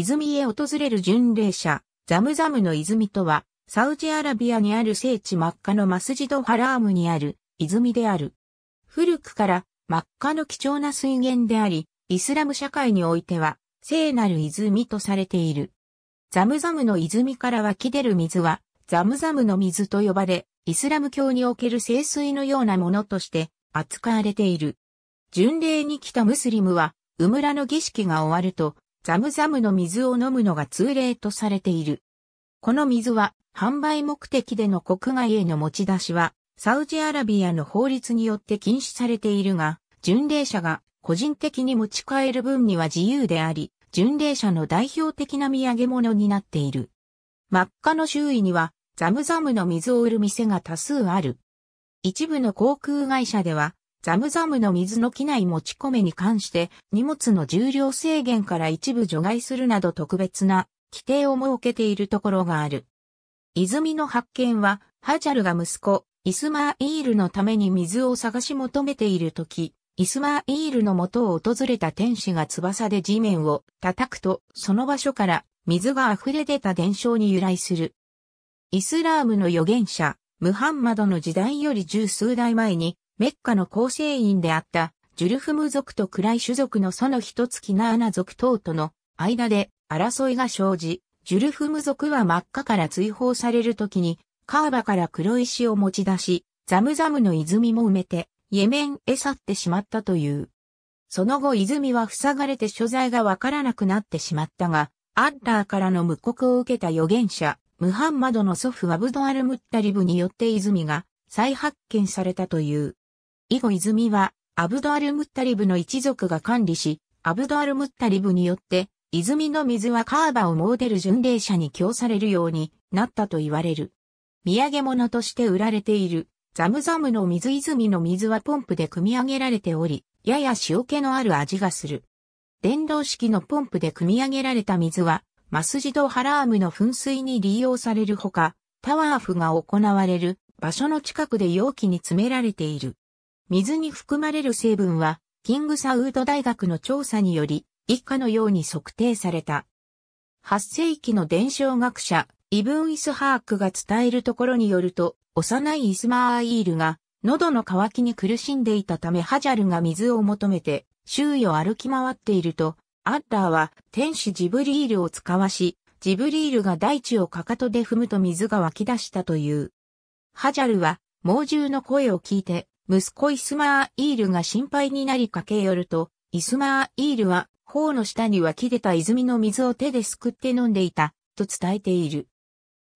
泉へ訪れる巡礼者、ザムザムの泉とは、サウジアラビアにある聖地マッカのマスジドハラームにある泉である。古くからマッカの貴重な水源であり、イスラム社会においては聖なる泉とされている。ザムザムの泉から湧き出る水は、ザムザムの水と呼ばれ、イスラム教における聖水のようなものとして扱われている。巡礼に来たムスリムは、ウムラの儀式が終わると、ザムザムの水を飲むのが通例とされている。この水は販売目的での国外への持ち出しはサウジアラビアの法律によって禁止されているが、巡礼者が個人的に持ち帰る分には自由であり、巡礼者の代表的な土産物になっている。真っ赤の周囲にはザムザムの水を売る店が多数ある。一部の航空会社ではザムザムの水の機内持ち込めに関して荷物の重量制限から一部除外するなど特別な規定を設けているところがある。泉の発見は、ハジャルが息子、イスマーイールのために水を探し求めているとき、イスマーイールの元を訪れた天使が翼で地面を叩くと、その場所から水が溢れ出た伝承に由来する。イスラームの預言者、ムハンマドの時代より十数代前に、メッカの構成員であったジュルフム族とクライシュ族のその一つキナーナ族等との間で争いが生じ、ジュルフム族は真っ赤から追放される時にカーバから黒石を持ち出し、ザムザムの泉も埋めて、イエメンへ去ってしまったという。その後泉は塞がれて所在がわからなくなってしまったが、アッラーからの無告を受けた預言者、ムハンマドの祖父アブドアルムッタリブによって泉が再発見されたという。以後泉は、アブドアルムッタリブの一族が管理し、アブドアルムッタリブによって、泉の水はカーバを詣でる巡礼者に供されるようになったと言われる。土産物として売られている、ザムザムの水泉の水はポンプで汲み上げられており、やや塩気のある味がする。電動式のポンプで汲み上げられた水は、マスジドハラームの噴水に利用されるほか、タワーフが行われる場所の近くで容器に詰められている。水に含まれる成分は、キングサウード大学の調査により、以下のように測定された。8世紀の伝承学者、イブン・イスハークが伝えるところによると、幼いイスマーイールが、喉の渇きに苦しんでいたためハジャルが水を求めて、周囲を歩き回っていると、アッラーは天使ジブリールを使わし、ジブリールが大地をかかとで踏むと水が湧き出したという。ハジャルは猛獣の声を聞いて息子イスマーイールが心配になり駆け寄ると、イスマーイールは、頬の下に湧き出た泉の水を手ですくって飲んでいた、と伝えている。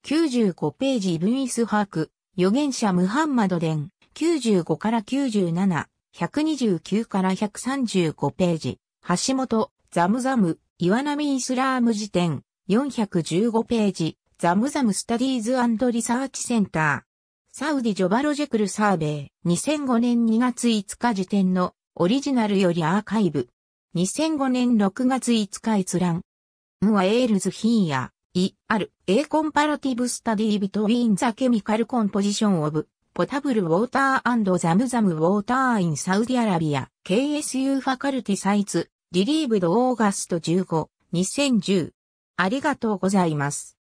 95ページインイスハーク、預言者ムハンマド伝、95から97、129から135ページ、橋本、ザムザム、岩波イスラーム辞典、415ページ、ザムザムスタディーズリサーチセンター。サウディジョバロジェクルサーベイ、2005年2月5日時点のオリジナルよりアーカイブ。2005年6月5日閲覧。ンはエールズヒーヤー、イ、ある、A Comparative Study Between the Chemical Composition of Potable Water and Zamzam Water in Saudi Arabia KSU Faculty Sites Relieved August 15, 2010。ありがとうございます。